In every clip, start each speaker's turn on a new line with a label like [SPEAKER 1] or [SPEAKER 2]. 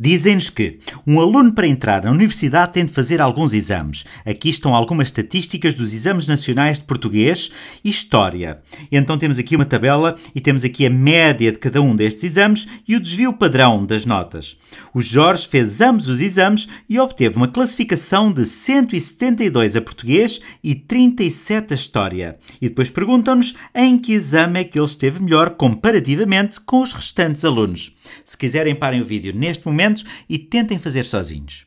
[SPEAKER 1] Dizem-nos que um aluno para entrar na universidade tem de fazer alguns exames. Aqui estão algumas estatísticas dos exames nacionais de português e história. Então temos aqui uma tabela e temos aqui a média de cada um destes exames e o desvio padrão das notas. O Jorge fez ambos os exames e obteve uma classificação de 172 a português e 37 a história. E depois perguntam-nos em que exame é que ele esteve melhor comparativamente com os restantes alunos. Se quiserem, parem o vídeo neste momento e tentem fazer sozinhos.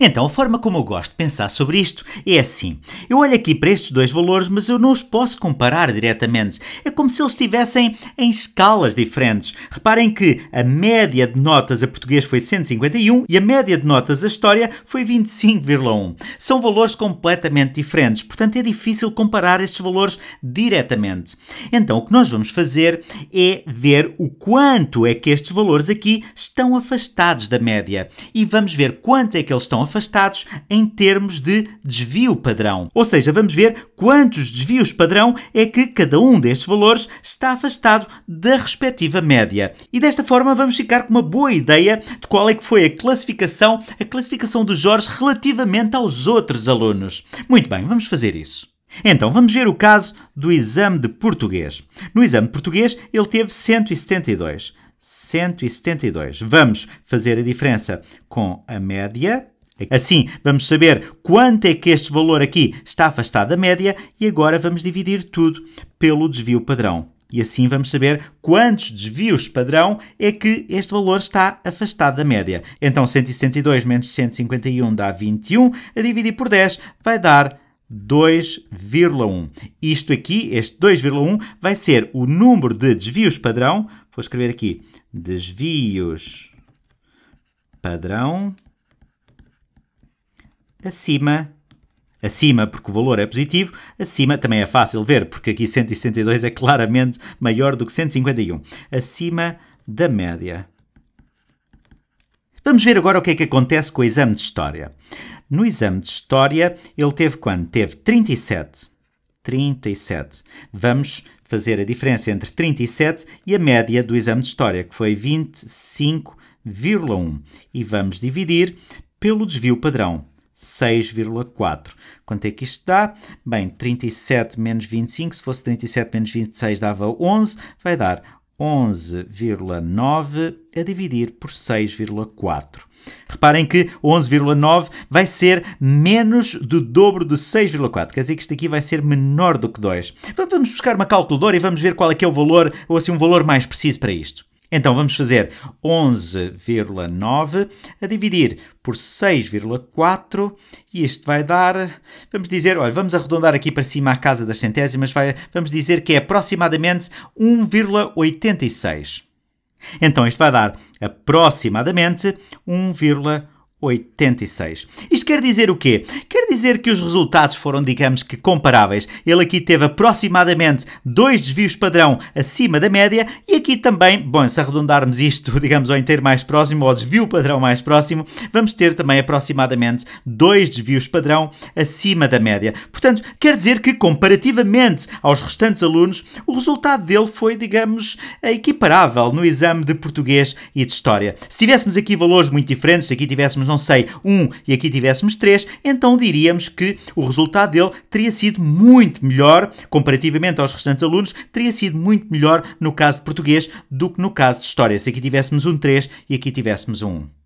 [SPEAKER 1] Então, a forma como eu gosto de pensar sobre isto é assim. Eu olho aqui para estes dois valores, mas eu não os posso comparar diretamente. É como se eles estivessem em escalas diferentes. Reparem que a média de notas a português foi 151 e a média de notas a história foi 25,1. São valores completamente diferentes, portanto é difícil comparar estes valores diretamente. Então, o que nós vamos fazer é ver o quanto é que estes valores aqui estão afastados da média e vamos ver quanto é que eles estão afastados em termos de desvio padrão. Ou seja, vamos ver quantos desvios padrão é que cada um destes valores está afastado da respectiva média. E desta forma vamos ficar com uma boa ideia de qual é que foi a classificação, a classificação do Jorge relativamente aos outros alunos. Muito bem, vamos fazer isso. Então, vamos ver o caso do exame de português. No exame de português, ele teve 172. 172. Vamos fazer a diferença com a média é assim, vamos saber quanto é que este valor aqui está afastado da média e agora vamos dividir tudo pelo desvio padrão. E assim vamos saber quantos desvios padrão é que este valor está afastado da média. Então 172 menos 151 dá 21, a dividir por 10 vai dar 2,1. Isto aqui, este 2,1, vai ser o número de desvios padrão. Vou escrever aqui desvios padrão acima acima, porque o valor é positivo, acima também é fácil ver, porque aqui 172 é claramente maior do que 151, acima da média. Vamos ver agora o que é que acontece com o exame de História. No exame de História, ele teve quanto? Teve 37. 37. Vamos fazer a diferença entre 37 e a média do exame de História, que foi 25,1. E vamos dividir pelo desvio padrão. 6,4. Quanto é que isto dá? Bem, 37 menos 25, se fosse 37 menos 26 dava 11, vai dar 11,9 a dividir por 6,4. Reparem que 11,9 vai ser menos do dobro de 6,4. Quer dizer que isto aqui vai ser menor do que 2. Vamos buscar uma calculadora e vamos ver qual é que é o valor, ou assim um valor mais preciso para isto. Então vamos fazer 11,9 a dividir por 6,4 e este vai dar, vamos dizer, olha, vamos arredondar aqui para cima a casa das centésimas, vai, vamos dizer que é aproximadamente 1,86. Então isto vai dar aproximadamente 1,86. 86. Isto quer dizer o quê? Quer dizer que os resultados foram, digamos que, comparáveis. Ele aqui teve aproximadamente dois desvios padrão acima da média e aqui também, bom, se arredondarmos isto, digamos, ao inteiro mais próximo, ao desvio padrão mais próximo, vamos ter também aproximadamente dois desvios padrão acima da média. Portanto, quer dizer que, comparativamente aos restantes alunos, o resultado dele foi, digamos, equiparável no exame de português e de história. Se tivéssemos aqui valores muito diferentes, se aqui tivéssemos não não sei, 1 e aqui tivéssemos 3, então diríamos que o resultado dele teria sido muito melhor, comparativamente aos restantes alunos, teria sido muito melhor no caso de português do que no caso de história, se aqui tivéssemos um 3 e aqui tivéssemos um 1.